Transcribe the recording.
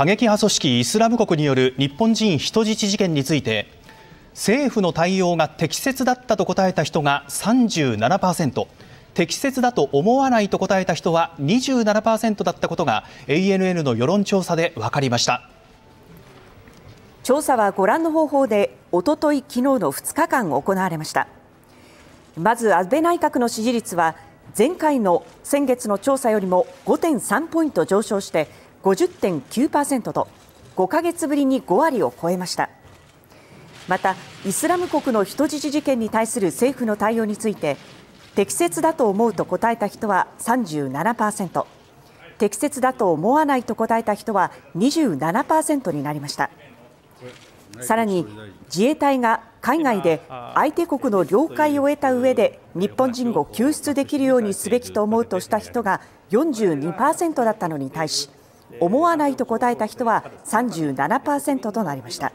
過激派組織イスラム国による日本人人質事件について政府の対応が適切だったと答えた人が37%適切だと思わないと答えた人は27%だったことが ANN の世論調査で分かりました調査はご覧の方法でおととい昨日の2日間行われましたまず安倍内閣の支持率は前回の先月の調査よりも5.3ポイント上昇して50.9%と5ヶ月ぶりに5割を超えました。またイスラム国の人質事件に対する政府の対応について適切だと思うと答えた人は37%適切だと思わないと答えた人は27%になりましたさらに自衛隊が海外で相手国の了解を得た上で日本人を救出できるようにすべきと思うとした人が42%だったのに対し思わないと答えた人は37%となりました。